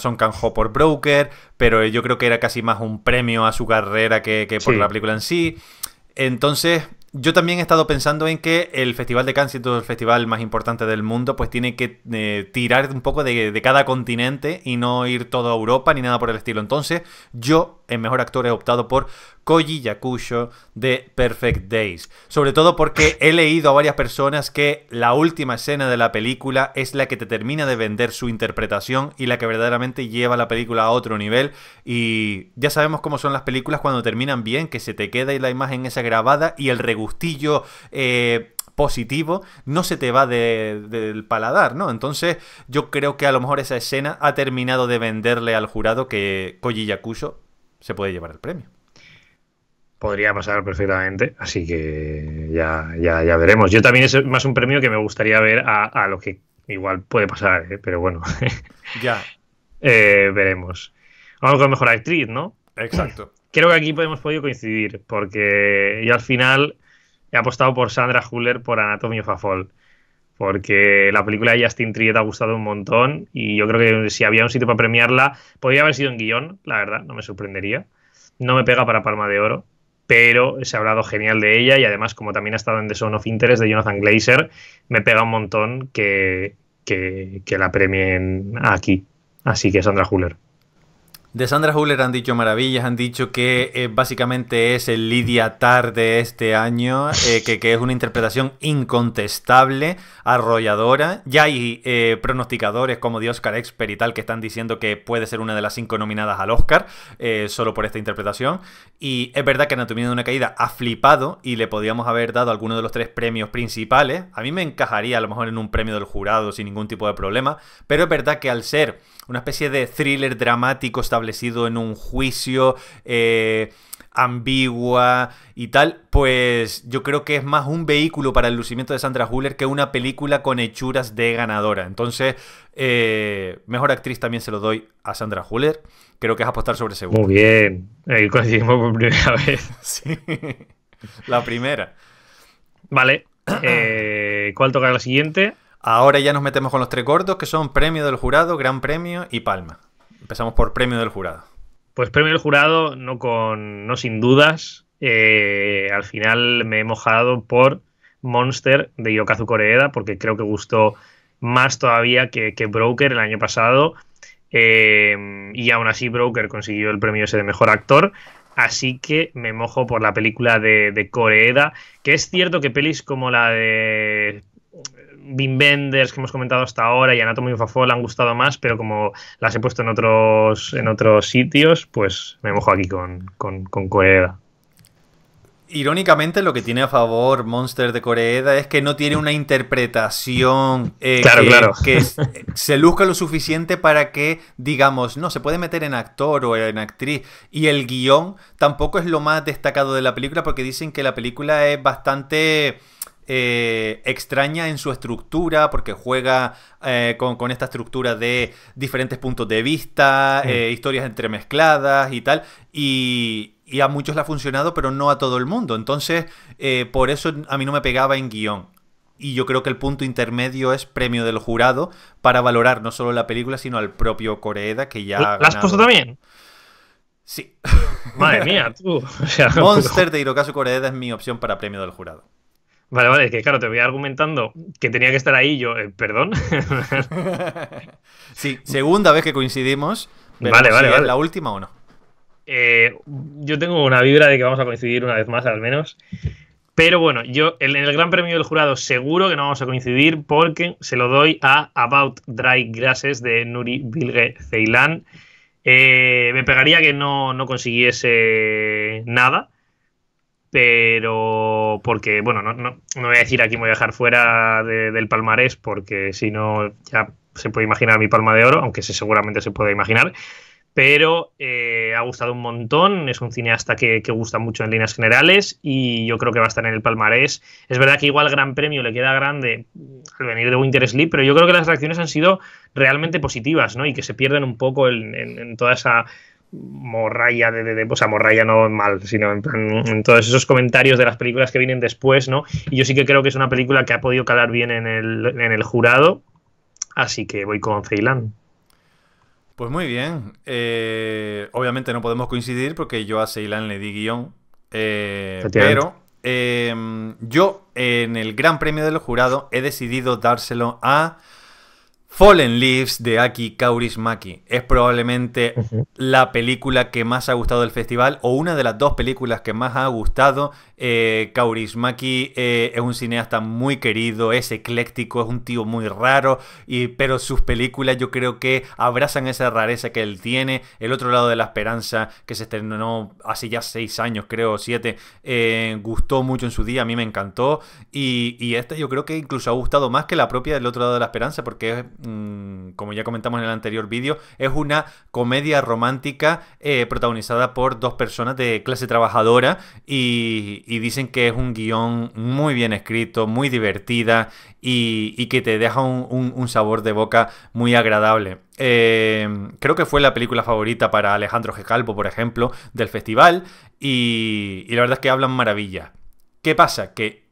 Son Kang-ho por Broker, pero yo creo que era casi más un premio a su carrera que, por la película en sí. Entonces, yo también he estado pensando en que el Festival de Cannes, siendo el festival más importante del mundo, pues tiene que eh, tirar un poco de, de, cada continente y no ir todo a Europa ni nada por el estilo. Entonces, yo, en Mejor Actor, he optado por Koji Yakusho de Perfect Days. Sobre todo porque he leído a varias personas que la última escena de la película es la que te termina de vender su interpretación y la que verdaderamente lleva la película a otro nivel. Y ya sabemos cómo son las películas cuando terminan bien, que se te queda y la imagen es grabada y el regustillo... Eh, positivo, no se te va del paladar, ¿no? Entonces, yo creo que a lo mejor esa escena ha terminado de venderle al jurado que Koji Yakusho se puede llevar el premio podría pasar perfectamente, así que ya, veremos. Yo también es más un premio que me gustaría ver a, lo que igual puede pasar, ¿eh? pero bueno. ya. Eh, veremos. Vamos con mejor actriz, ¿no? Exacto. Creo que aquí hemos podido coincidir, porque yo al final he apostado por Sandra Huller por Anatomy of a Fall porque la película de Justin Triet ha gustado un montón y yo creo que si había un sitio para premiarla, podría haber sido en guión, la verdad, no me sorprendería. No me pega para Palma de Oro, pero se ha hablado genial de ella y además como también ha estado en The son of Interest de Jonathan Glazer, me pega un montón que, que, que la premien aquí. Así que Sandra Huller. De Sandra Huller han dicho maravillas, han dicho que eh, básicamente es el Lidia Tar de este año, eh, que, que, es una interpretación incontestable, arrolladora. Ya hay eh, pronosticadores como de Oscar Expert y tal que están diciendo que puede ser una de las cinco nominadas al Oscar, solo por esta interpretación. Y es verdad que Anatomía de una Caída ha flipado y le podíamos haber dado alguno de los tres premios principales. A mí me encajaría a lo mejor en un premio del jurado sin ningún tipo de problema, pero es verdad que al ser una especie de thriller dramático establecido, sido en un juicio, eh, ambigua y tal, pues yo creo que es más un vehículo para el lucimiento de Sandra Huller que una película con hechuras de ganadora. Entonces, eh, mejor actriz también se lo doy a Sandra Huller. Creo que es apostar sobre seguro. Muy bien, ahí coincidimos por primera vez. la primera. Vale, eh, ¿cuál toca la siguiente? Ahora ya nos metemos con los tres gordos, que son premio del jurado, gran premio y palma. Empezamos por premio del jurado. Pues premio del jurado, no con. no sin dudas. Eh, al final me he mojado por Monster de Yokazu Koreeda, porque creo que gustó más todavía que, que Broker el año pasado. Eh, y aún así, Broker consiguió el premio ese de mejor actor. Así que me mojo por la película de, de Koreeda, que es cierto que pelis como la de Bean que hemos comentado hasta ahora y Anatomy of a han gustado más, pero como las he puesto en otros, en otros sitios, pues me mojo aquí con, con, Irónicamente, lo que tiene a favor Monster de Coreeda es que no tiene una interpretación eh, que, se luzca lo suficiente para que, digamos, no se puede meter en actor o en actriz. Y el guión tampoco es lo más destacado de la película porque dicen que la película es bastante eh, extraña en su estructura, porque juega eh, con, esta estructura de diferentes puntos de vista, eh, historias entremezcladas y tal, y, a muchos le ha funcionado, pero no a todo el mundo. Entonces, por eso a mí no me pegaba en guión. Y yo creo que el punto intermedio es premio del jurado para valorar no solo la película, sino al propio Coreda, que ya... ¿La has puesto también? Sí. Madre mía, tú. Monster de Hirokazu Koreeda es mi opción para premio del jurado. Vale, vale, que claro, te voy argumentando que tenía que estar ahí yo, eh, perdón. sí, segunda vez que coincidimos. Vale, vale, ¿La última o no? Eh, yo tengo una vibra de que vamos a coincidir una vez más, al menos. Pero bueno, yo en el Gran Premio del Jurado seguro que no vamos a coincidir porque se lo doy a About Dry Grasses de Nuri Bilge Ceilán. Eh, me pegaría que no, no consiguiese nada pero porque, bueno, no, no, voy a decir aquí, me voy a dejar fuera del palmarés, porque si no ya se puede imaginar mi palma de oro, aunque se, seguramente se puede imaginar, pero eh, ha gustado un montón, es un cineasta que, que, gusta mucho en líneas generales y yo creo que va a estar en el palmarés. Es verdad que igual Gran Premio le queda grande al venir de Winter Sleep, pero yo creo que las reacciones han sido realmente positivas, ¿no? Y que se pierden un poco en toda esa Morraya, de, de, o sea, no mal, sino en todos esos comentarios de las películas que vienen después, ¿no? Y yo sí que creo que es una película que ha podido calar bien en el, jurado, así que voy con Ceilán. Pues muy bien. Eh, obviamente no podemos coincidir porque yo a Ceilán le di guión, eh, pero eh, yo en el Gran Premio del Jurado he decidido dárselo a... Fallen Leaves de Aki Kaurismaki es probablemente la película que más ha gustado del festival o una de las dos películas que más ha gustado. Eh, eh, es un cineasta muy querido, es ecléctico, es un tío muy raro, y, pero sus películas yo creo que abrazan esa rareza que él tiene. El otro lado de la esperanza, que se estrenó hace ya seis años, creo, siete, eh, gustó mucho en su día, a mí me encantó. Y, y esta yo creo que incluso ha gustado más que la propia del otro lado de la esperanza porque es Mm, como ya comentamos en el anterior vídeo, es una comedia romántica eh, protagonizada por dos personas de clase trabajadora y, dicen que es un guión muy bien escrito, muy divertida y, que te deja un, sabor de boca muy agradable. Em, creo que fue la película favorita para Alejandro G. por ejemplo, del festival. Y, y, la verdad es que hablan maravilla. ¿Qué pasa? Que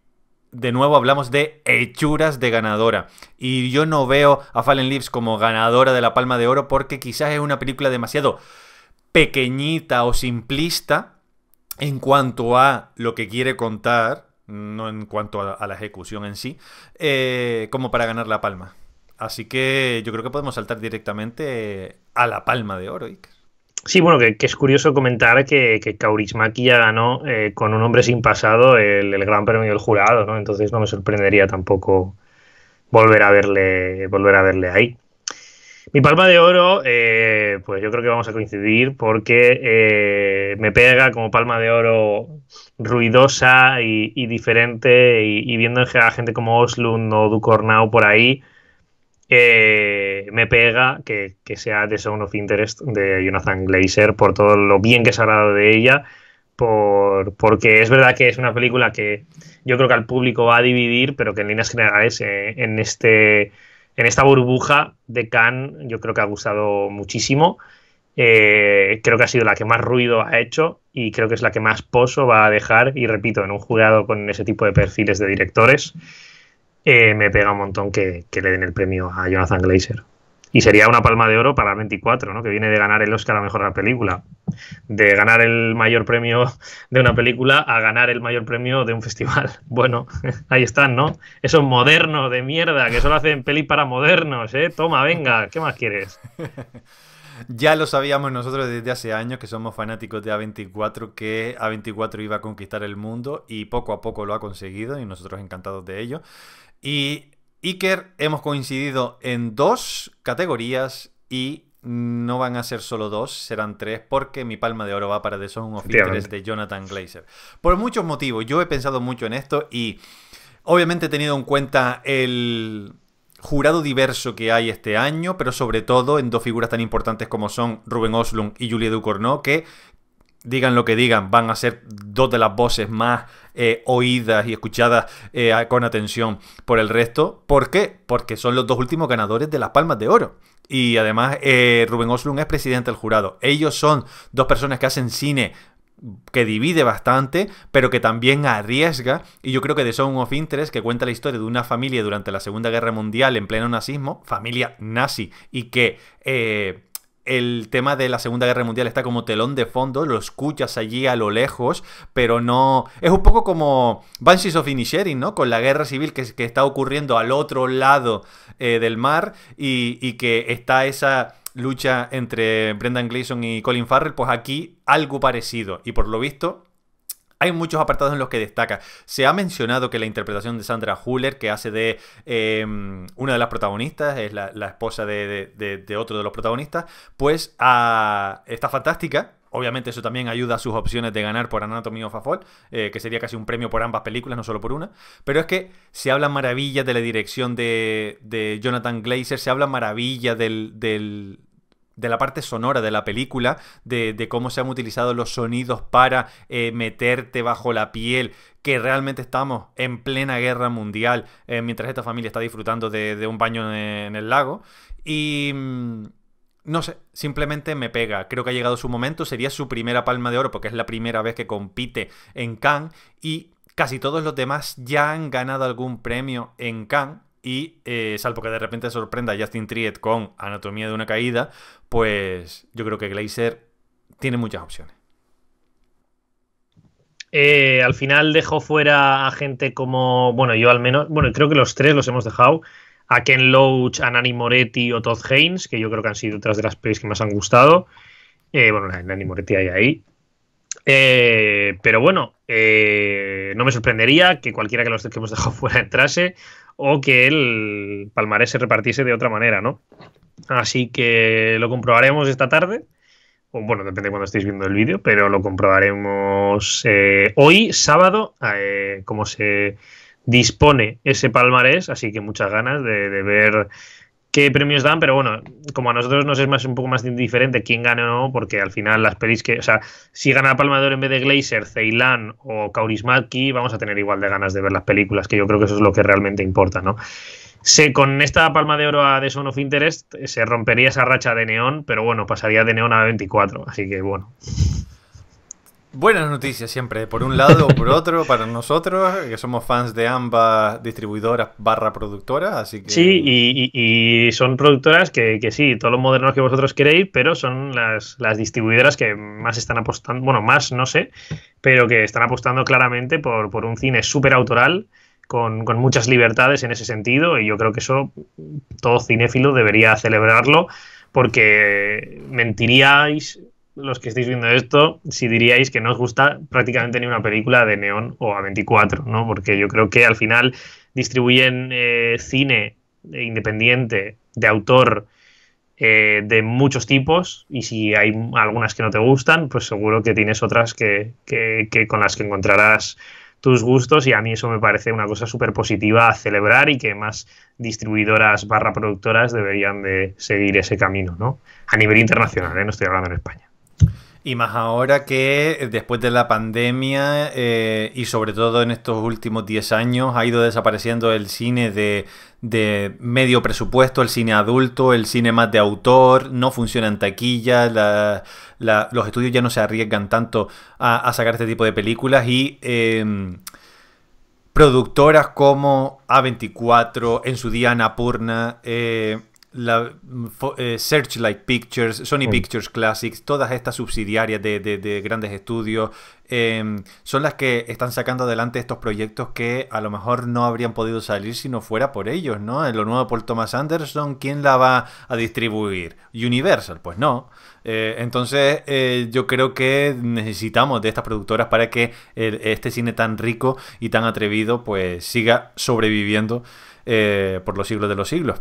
de nuevo hablamos de hechuras de ganadora. Y yo no veo a Fallen Leaves como ganadora de la Palma de Oro porque quizás es una película demasiado pequeñita o simplista en cuanto a lo que quiere contar, no en cuanto a, la ejecución en sí, eh, como para ganar la Palma. Así que yo creo que podemos saltar directamente eh, a la Palma de Oro, Iker. Sí, bueno, que, es curioso comentar que, que Kaurismaki ya ganó eh, con un hombre sin pasado el, gran premio del jurado, ¿no? Entonces no me sorprendería tampoco volver a verle, volver a verle ahí. Mi palma de oro, eh, pues yo creo que vamos a coincidir porque eh, me pega como palma de oro ruidosa y, diferente y, y, viendo a gente como Oslund o Ducornau por ahí, eh, me pega que, sea The Zone of Interest de Jonathan Glazer por todo lo bien que se ha hablado de ella, porque es verdad que es una película que yo creo que al público va a dividir, pero que en líneas generales eh, en, este, en esta burbuja de Cannes yo creo que ha gustado muchísimo. Eh, creo que ha sido la que más ruido ha hecho y creo que es la que más pozo va a dejar y repito, en un jurado con ese tipo de perfiles de directores. Eh, me pega un montón que, le den el premio a Jonathan Glazer. Y sería una palma de oro para 24, ¿no? que viene de ganar el Oscar a mejor la película. De ganar el mayor premio de una película a ganar el mayor premio de un festival. Bueno, ahí están, ¿no? Esos modernos de mierda que solo hacen peli para modernos, ¿eh? Toma, venga, ¿qué más quieres? Ya lo sabíamos nosotros desde hace años que somos fanáticos de A24, que A24 iba a conquistar el mundo y poco a poco lo ha conseguido y nosotros encantados de ello. Y Iker hemos coincidido en dos categorías y no van a ser solo dos, serán tres, porque mi palma de oro va para The Song of Interest de Jonathan Glazer. Por muchos motivos, yo he pensado mucho en esto y obviamente he tenido en cuenta el jurado diverso que hay este año, pero sobre todo en dos figuras tan importantes como son Rubén Oslund y Julia Ducournau, que digan lo que digan, van a ser dos de las voces más eh, oídas y escuchadas eh, con atención por el resto. ¿Por qué? Porque son los dos últimos ganadores de las Palmas de Oro. Y además eh, Rubén Oslund es presidente del jurado. Ellos son dos personas que hacen cine que divide bastante, pero que también arriesga, y yo creo que The Song of Interest, que cuenta la historia de una familia durante la Segunda Guerra Mundial en pleno nazismo, familia nazi, y que el tema de la Segunda Guerra Mundial está como telón de fondo, lo escuchas allí a lo lejos, pero no... Es un poco como Banshees of Inisherin, ¿no? Con la guerra civil que, está ocurriendo al otro lado eh, del mar y, y que está esa lucha entre Brendan Gleeson y Colin Farrell, pues aquí algo parecido. Y por lo visto, hay muchos apartados en los que destaca. Se ha mencionado que la interpretación de Sandra Huller, que hace de em, una de las protagonistas, es la, esposa de, otro de los protagonistas, pues ah, está fantástica. Obviamente eso también ayuda a sus opciones de ganar por Anatomy of a Fall, eh, que sería casi un premio por ambas películas, no solo por una. Pero es que se habla maravilla de la dirección de, Jonathan Glazer, se habla maravilla del de la parte sonora de la película, de, cómo se han utilizado los sonidos para eh, meterte bajo la piel, que realmente estamos en plena guerra mundial, eh, mientras esta familia está disfrutando de, de un baño en, el lago. Y... Mm, no sé, simplemente me pega. Creo que ha llegado su momento. Sería su primera palma de oro porque es la primera vez que compite en Cannes y casi todos los demás ya han ganado algún premio en Cannes y eh, salvo que de repente sorprenda a Justin Triet con Anatomía de una caída, pues yo creo que Glazer tiene muchas opciones. Eh, al final dejó fuera a gente como, bueno, yo al menos, bueno, creo que los tres los hemos dejado, a Ken Loach, a Nani Moretti o Todd Haynes, que yo creo que han sido otras de las plays que más han gustado. Eh, bueno, Nani Moretti hay ahí. pero bueno, no me sorprendería que cualquiera que los que hemos dejado fuera entrase o que el palmarés se repartiese de otra manera, ¿no? Así que lo comprobaremos esta tarde. O, bueno, depende de cuando estéis viendo el vídeo, pero lo comprobaremos eh, hoy, sábado, eh, cómo se dispone ese palmarés. Así que muchas ganas de ver qué premios dan, pero bueno, como a nosotros nos es más un poco más indiferente quién gana o no, porque al final las pelis que, o sea, si gana Palma de Oro en vez de Glazer, Ceilán o Kaurismaki, vamos a tener igual de ganas de ver las películas, que yo creo que eso es lo que realmente importa, ¿no? Se, con esta palma de oro a The Sound of Interest eh, se rompería esa racha de neón, pero bueno, pasaría de neón a 24, así que bueno. Buenas noticias siempre, por un lado o por otro, para nosotros, que somos fans de ambas distribuidoras barra productoras, así que... Sí, y, son productoras que, sí, todos los modernos que vosotros queréis, pero son las, distribuidoras que más están apostando, bueno, más no sé, pero que están apostando claramente por, por un cine súper autoral, con, con, muchas libertades en ese sentido, y yo creo que eso todo cinéfilo debería celebrarlo, porque mentiríais los que estáis viendo esto, si diríais que no os gusta prácticamente ni una película de Neón o A24, ¿no? Porque yo creo que al final distribuyen eh, cine independiente, de autor, eh, de muchos tipos, y si hay algunas que no te gustan, pues seguro que tienes otras que, con las que encontrarás tus gustos y a mí eso me parece una cosa súper positiva a celebrar y que más distribuidoras barra productoras deberían de seguir ese camino, ¿no? A nivel internacional, ¿eh? no estoy hablando en España. Y más ahora que eh, después de la pandemia eh, y sobre todo en estos últimos 10 años ha ido desapareciendo el cine de, medio presupuesto, el cine adulto, el cine más de autor, no funciona en taquilla, los estudios ya no se arriesgan tanto a, sacar este tipo de películas y... Em, productoras como A24, en su día Anapurna, eh, la, eh, Searchlight Pictures, Sony Pictures Classics, todas estas subsidiarias de, grandes estudios, em, son las que están sacando adelante estos proyectos que a lo mejor no habrían podido salir si no fuera por ellos, ¿no? En lo nuevo por Thomas Anderson, ¿quién la va a distribuir? Universal, pues no. Eh, entonces eh, yo creo que necesitamos de estas productoras para que este cine tan rico y tan atrevido pues siga sobreviviendo por los siglos de los siglos.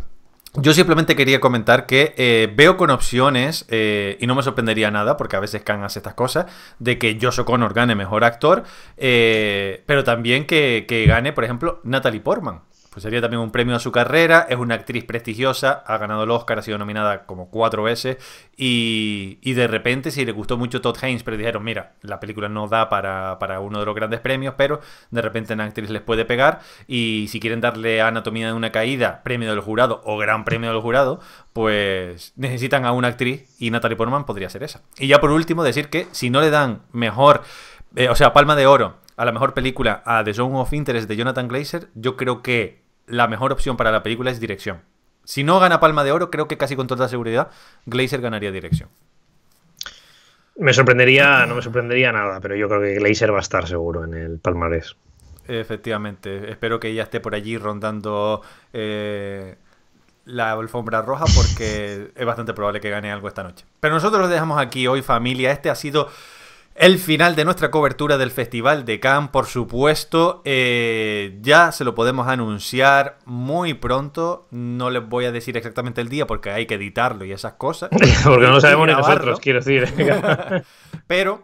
Yo simplemente quería comentar que eh, veo con opciones, eh, y no me sorprendería nada, porque a veces Khan hace estas cosas, de que Josh O'Connor gane mejor actor, eh, pero también que, que, gane, por ejemplo, Natalie Portman. Pues sería también un premio a su carrera, es una actriz prestigiosa, ha ganado el Oscar, ha sido nominada como cuatro veces y, y de repente si le gustó mucho Todd Haynes, pero dijeron, mira, la película no da para, uno de los grandes premios, pero de repente una actriz les puede pegar y si quieren darle Anatomía de una Caída, premio del jurado o gran premio del jurado, pues necesitan a una actriz y Natalie Portman podría ser esa. Y ya por último decir que si no le dan mejor, eh, o sea, palma de oro a la mejor película a The Zone of Interest de Jonathan Glazer, yo creo que la mejor opción para la película es dirección. Si no gana Palma de Oro, creo que casi con toda seguridad Glazer ganaría dirección. Me sorprendería, no me sorprendería nada, pero yo creo que Glazer va a estar seguro en el palmarés. Efectivamente, espero que ella esté por allí rondando eh, la alfombra roja porque es bastante probable que gane algo esta noche. Pero nosotros lo dejamos aquí hoy familia, este ha sido el final de nuestra cobertura del Festival de Cannes, por supuesto, eh, ya se lo podemos anunciar muy pronto. No les voy a decir exactamente el día porque hay que editarlo y esas cosas. porque no sabemos ni nosotros, quiero decir. Pero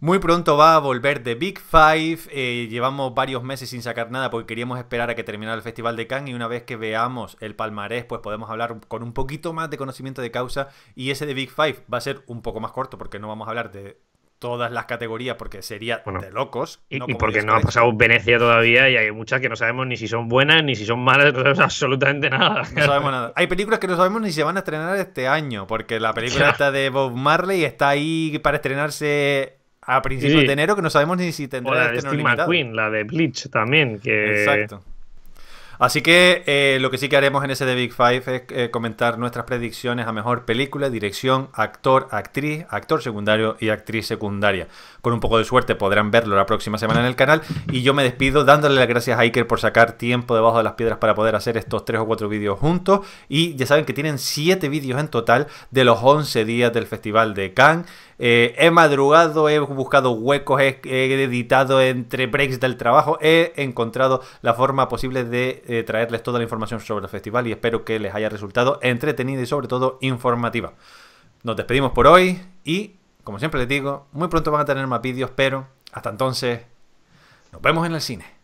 muy pronto va a volver The Big Five. Eh, llevamos varios meses sin sacar nada porque queríamos esperar a que terminara el Festival de Cannes y una vez que veamos el palmarés, pues podemos hablar con un poquito más de conocimiento de causa. Y ese de Big Five va a ser un poco más corto porque no vamos a hablar de todas las categorías porque sería de locos. Y, porque no ha pasado Venecia todavía y hay muchas que no sabemos ni si son buenas ni si son malas, no sabemos absolutamente nada. No sabemos nada. Hay películas que no sabemos ni si se van a estrenar este año, porque la película está de Bob Marley está ahí para estrenarse a principios de enero que no sabemos ni si tendrá o la de Steve McQueen, la de Bleach también, que... Exacto. Así que eh, lo que sí que haremos en ese de Big Five es eh, comentar nuestras predicciones a mejor película, dirección, actor, actriz, actor secundario y actriz secundaria con un poco de suerte podrán verlo la próxima semana en el canal. Y yo me despido dándole las gracias a Iker por sacar tiempo debajo de las piedras para poder hacer estos tres o cuatro vídeos juntos. Y ya saben que tienen siete vídeos en total de los 11 días del Festival de Cannes. Eh, he madrugado, he buscado huecos, he, editado entre breaks del trabajo, he encontrado la forma posible de eh, traerles toda la información sobre el festival y espero que les haya resultado entretenida y sobre todo informativa. Nos despedimos por hoy y como siempre les digo, muy pronto van a tener más vídeos, pero hasta entonces, nos vemos en el cine.